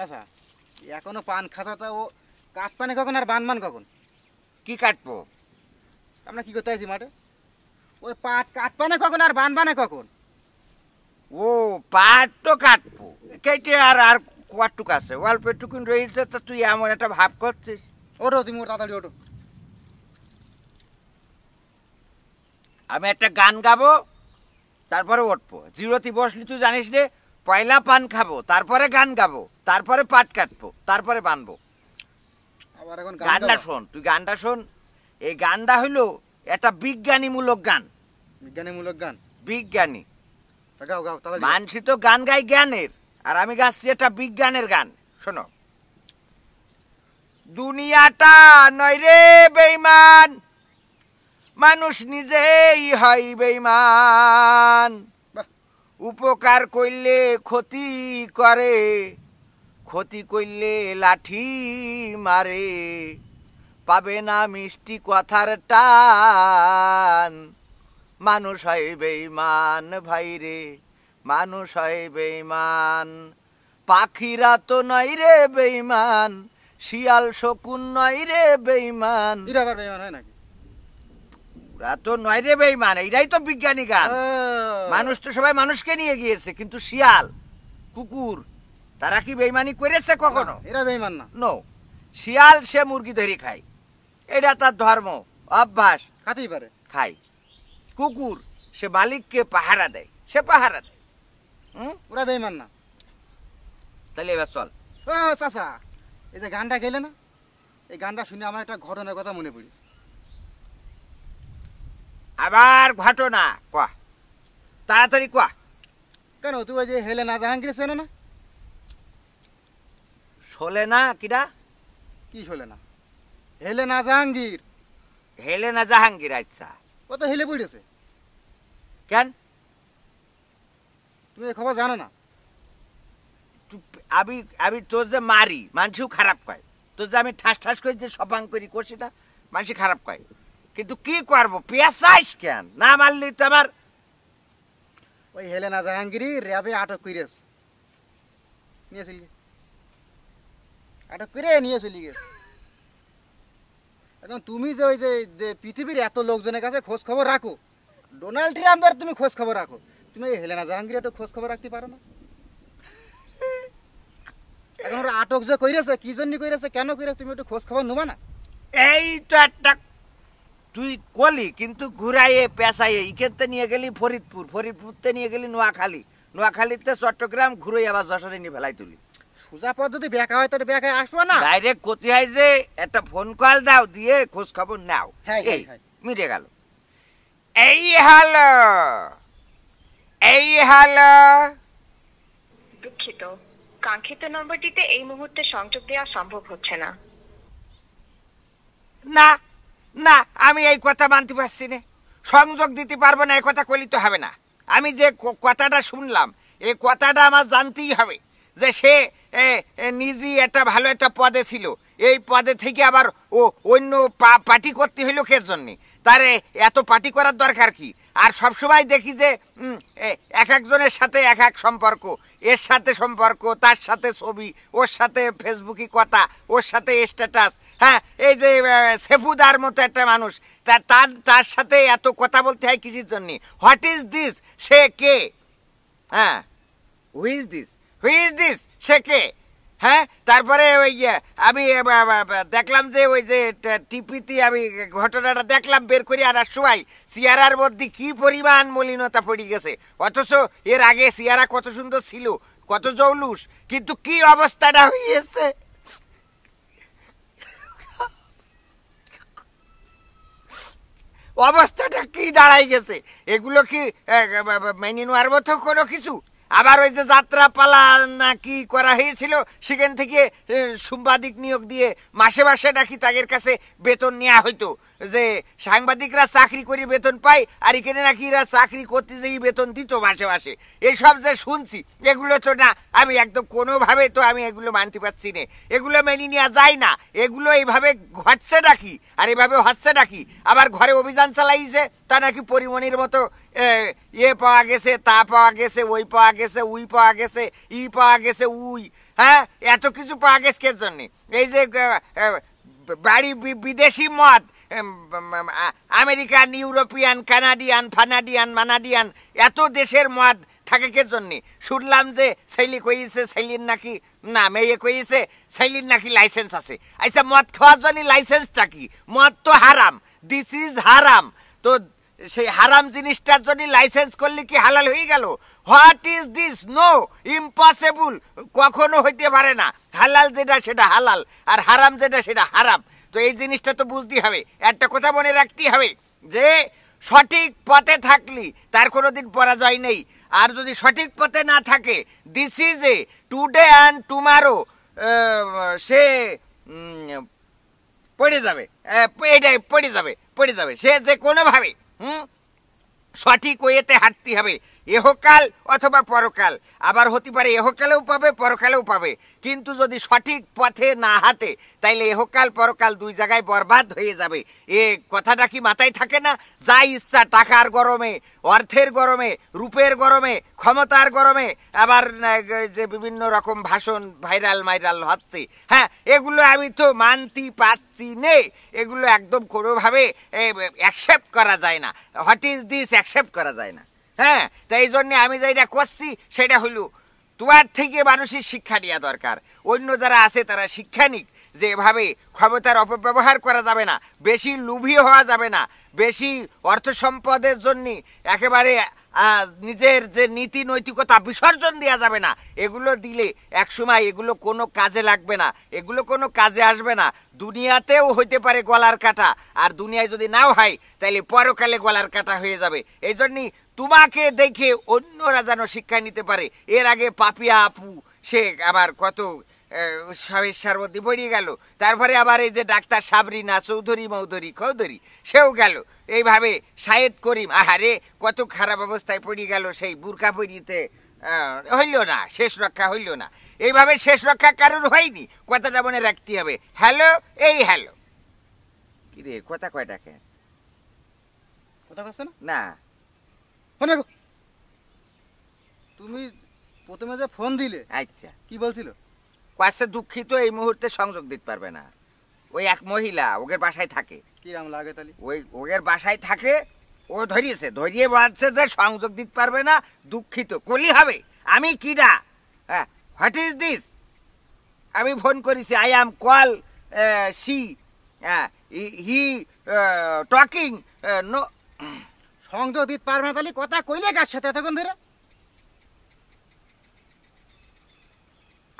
আচ্ছা এখনো পান তো ও কাটপানে কখন আর বানমান কখন কি কাটবো আমরা কি করতে আছি মাঠে ওই পাট কাটপানে কখন আর বানে কখন ও পাট তো কাটবো কেটে আর আর কটুক আছে অল্প টুকুন রয়েছে তো তুই এমন একটা ভাব করছিস ওটো তুমি তাড়াতাড়ি ওটো আমি একটা গান গাবো তারপরে উঠবো জিরোতে বসলি তুই জানিস রে পয়লা পান খাবো তারপরে গান গাবো তারপরে পাট কাটবো তারপরে বানবো গানটা শোন তুই গানটা শোন এই গানটা হইলো একটা বিজ্ঞানীমূলক গান বিজ্ঞানীমূলক গান বিজ্ঞানী মানসি তো গান গাই জ্ঞানের আর আমি গাচ্ছি একটা বিজ্ঞানের গান শোনো দুনিয়াটা নয় রে বেইমান মানুষ নিজেই হয় বেইমান উপকার করলে ক্ষতি করে ক্ষতি করলে লাঠি মারে পাবে না মিষ্টি কথার টান মানুষ হয় বেইমান ভাইরে মানুষ হয় বেইমান পাখিরা তো নয় রে বেইমান শিয়াল শকুন নয় রে বেইমান হয় নাকি তা তো নয় রে বেইমান তো বিজ্ঞানী মানুষ তো সবাই মানুষকে নিয়ে গিয়েছে কিন্তু শিয়াল কুকুর তারা কি বেইমানি করেছে কখনো এরা বেইমান না নো শিয়াল সে মুরগি ধরে খায় এটা তার ধর্ম অভ্যাস খাতেই পারে খায় কুকুর সে মালিককে পাহারা দেয় সে পাহারা দেয় হুম ওরা বেইমান না তাহলে এবার চল ও এই যে গানটা গেলে না এই গানটা শুনে আমার একটা ঘটনার কথা মনে পড়ি আবার ঘটনা কয়া তাড়াতাড়ি কয়া কেন তুই ওই যে হেলে না জাহাঙ্গীর চেনো না শোলে না কিডা কি শোলে না হেলে না জাহাঙ্গীর হেলে না জাহাঙ্গীর আচ্ছা ও তো হেলে পড়েছে কেন তুমি এ খবর জানো না আমি আমি তোর যে মারি মানুষও খারাপ কয় তোর যে আমি ঠাস ঠাস করে যে সপাং করি করছি না মানুষ খারাপ কয় কিন্তু কি করবো পেশাইস কেন না মারলি তো আমার ওই হেলেনা জাহাঙ্গীরি র্যাবে আটক করে নিয়ে আটক করে নিয়ে চলি গেছে এখন তুমি যে ওই যে পৃথিবীর এত লোকজনের কাছে খোঁজ খবর রাখো ডোনাল্ড ট্রাম্পের তুমি খোঁজ খবর রাখো তুমি এই হেলেনা জাহাঙ্গীর একটু খোঁজ খবর রাখতে পারো না এখন ওরা আটক যে করেছে কি জন্য করেছে কেন করেছে তুমি একটু খোঁজ খবর নেবা না এই তো একটা তুই কলি কিন্তু ঘুরাইয়ে পেঁচাইয়ে ইখেতে নিয়ে গেলি ফরিদপুর ফরিদপুরতে নিয়ে গেলি নোয়াখালী নোয়াখালীতে চট্টগ্রাম ঘুরে আবার যশোরে নিয়ে ফেলাই তুলি সোজা পথ যদি বেকা হয় তাহলে বেকা আসবো না ডাইরেক্ট ক্ষতি হয় যে একটা ফোন কল দাও দিয়ে খোঁজ খবর নাও হ্যাঁ, এই হ্যাঁ, হ্যাঁ। মিটে গেল এই হাল এই হাল দুঃখিত কাঙ্ক্ষিত নম্বরটিতে এই মুহূর্তে সংযোগ দেওয়া সম্ভব হচ্ছে না না না আমি এই কথা মানতে পারছি না সংযোগ দিতে পারবো না এই কথা কলি তো হবে না আমি যে কথাটা শুনলাম এই কথাটা আমার জানতেই হবে যে সে নিজে একটা ভালো একটা পদে ছিল এই পদে থেকে আবার ও অন্য পার্টি করতে হইলো কে জন্যে তার এত পার্টি করার দরকার কি আর সবসময় দেখি যে এক একজনের সাথে এক এক সম্পর্ক এর সাথে সম্পর্ক তার সাথে ছবি ওর সাথে ফেসবুকে কথা ওর সাথে স্ট্যাটাস হ্যাঁ এই যে সেফুদার মতো একটা মানুষ তার তার তার সাথে এত কথা বলতে হয় কিছুর জন্যে হোয়াট ইজ দিস সে কে হ্যাঁ whose is this whose is this সে কে হ্যাঁ তারপরে ওই আমি দেখলাম যে ওই যে টিপিতে আমি ঘটনাটা দেখলাম বের করে আনার সময় সিয়ারার মধ্যে কি পরিমাণ মলিনতা পড়ে গেছে অথচ এর আগে সিয়ারা কত সুন্দর ছিল কত জৌলুস কিন্তু কি অবস্থাটা হয়েছে অবস্থাটা কি দাঁড়াই গেছে এগুলো কি মেনে নেওয়ার মতো কোনো কিছু আবার ওই যে যাত্রাপালা না কি করা হয়েছিল সেখান থেকে সাংবাদিক নিয়োগ দিয়ে মাসে মাসে নাকি তাদের কাছে বেতন নেওয়া হইতো যে সাংবাদিকরা চাকরি করে বেতন পায় আর এখানে নাকি এরা চাকরি করতে যেই বেতন দিত মাসে মাসে এইসব যে শুনছি এগুলো তো না আমি একদম কোনোভাবে তো আমি এগুলো মানতে পারছি না এগুলো মেনে নেওয়া যায় না এগুলো এইভাবে ঘটছে নাকি আর এভাবে হচ্ছে নাকি আবার ঘরে অভিযান চালাইছে তা নাকি পরিমণির মতো এ পাওয়া গেছে তা পাওয়া গেছে ওই পাওয়া গেছে উই পাওয়া গেছে ই পাওয়া গেছে উই হ্যাঁ এত কিছু পাওয়া গেছে কে জন্যে এই যে বাড়ি বিদেশি মদ আমেরিকান ইউরোপিয়ান কানাডিয়ান ফানাডিয়ান মানাডিয়ান এত দেশের মদ থাকে কে জন্যে শুনলাম যে সেলি কইছে শৈলির নাকি না মেয়ে কইছে শৈলির নাকি লাইসেন্স আছে আচ্ছা মদ খাওয়ার জন্য লাইসেন্সটা কি মদ তো হারাম দিস ইজ হারাম তো সেই হারাম জিনিসটার জন্য লাইসেন্স করলে কি হালাল হয়ে গেল what is this no impossible কখনো হইতে পারে না হালাল যেটা সেটা হালাল আর হারাম যেটা সেটা হারাম তো এই জিনিসটা তো বুঝতেই হবে একটা কথা মনে রাখতেই হবে যে সঠিক পথে থাকলি তার কোনো দিন পরাজয় নেই আর যদি সঠিক পথে না থাকে this is a today and tomorrow সে পড়ে যাবে এটাই পড়ে যাবে পড়ে যাবে সে যে কোনোভাবে হুম সঠিক ওয়েতে হাঁটতে হবে এহকাল অথবা পরকাল আবার হতে পারে এহকালেও পাবে পরকালেও পাবে কিন্তু যদি সঠিক পথে না হাঁটে তাইলে এহকাল পরকাল দুই জায়গায় বরবাদ হয়ে যাবে এ কথাটা কি মাথায় থাকে না যা ইচ্ছা টাকার গরমে অর্থের গরমে রূপের গরমে ক্ষমতার গরমে আবার যে বিভিন্ন রকম ভাষণ ভাইরাল মাইরাল হচ্ছে হ্যাঁ এগুলো আমি তো মানতে পারছি নে এগুলো একদম কোনোভাবে অ্যাকসেপ্ট করা যায় না হোয়াট ইজ দিস অ্যাকসেপ্ট করা যায় না হ্যাঁ তাই জন্যে আমি যেটা করছি সেটা হলো তোমার থেকে মানুষের শিক্ষা নেওয়া দরকার অন্য যারা আছে তারা শিক্ষা নিক যে এভাবে ক্ষমতার অপব্যবহার করা যাবে না বেশি লুভি হওয়া যাবে না বেশি অর্থ সম্পদের জন্যে একেবারে নিজের যে নীতি নৈতিকতা বিসর্জন দেওয়া যাবে না এগুলো দিলে একসময় এগুলো কোনো কাজে লাগবে না এগুলো কোনো কাজে আসবে না দুনিয়াতেও হইতে পারে গলার কাটা আর দুনিয়ায় যদি নাও হয় তাহলে পরকালে গলার কাটা হয়ে যাবে এই জন্যই তোমাকে দেখে অন্যরা যেন শিক্ষা নিতে পারে এর আগে পাপিয়া আপু সে আবার কত স্বামীর সার্বতী বেরিয়ে গেল তারপরে আবার এই যে ডাক্তার সাবরিনা চৌধুরী মৌধুরী চৌধুরী সেও গেল এইভাবে সায়েদ করিম আহারে কত খারাপ অবস্থায় পড়ে গেল সেই বুরকা পরিতে হইল না শেষ রক্ষা হইল না এইভাবে শেষ রক্ষা কারোর হয়নি কথাটা মনে রাখতে হবে হ্যালো এই হ্যালো কি রে কথা কয়টা কেন কথা না না তুমি প্রথমে যে ফোন দিলে আচ্ছা কি বলছিল কয়েছে দুঃখিত এই মুহূর্তে সংযোগ দিতে পারবে না ওই এক মহিলা ওগের বাসায় থাকে কিরাম লাগে তাহলে ওই ওগের বাসায় থাকে ও ধরিয়েছে ধরিয়ে বাড়ছে যে সংযোগ দিতে পারবে না দুঃখিত কলি হবে আমি কিরা হ্যাঁ হোয়াট ইজ দিস আমি ফোন করেছি আই অ্যাম কল সি হ্যাঁ হি টকিং নো সংযোগ দিতে পারবে না তাহলে কথা কইলে কার সাথে এতক্ষণ ধরে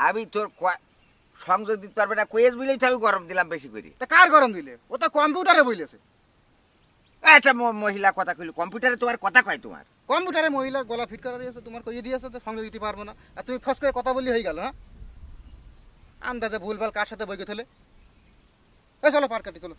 আমি তোর সংযোগ দিতে পারবে না কোয়েস বলেই তো আমি গরম দিলাম বেশি করে তা কার গরম দিলে ও তো কম্পিউটারে বইলেছে একটা মহিলা কথা কইল কম্পিউটারে তোমার কথা কয় তোমার কম্পিউটারে মহিলার গলা ফিট করা আছে তোমার কইয়ে দিয়েছে তো সংযোগ দিতে পারবো না আর তুমি ফস করে কথা বলি হয়ে গেল হ্যাঁ আন্দাজে ভুলভাল কার সাথে বইকে গেলে এ চলো কাটি চলো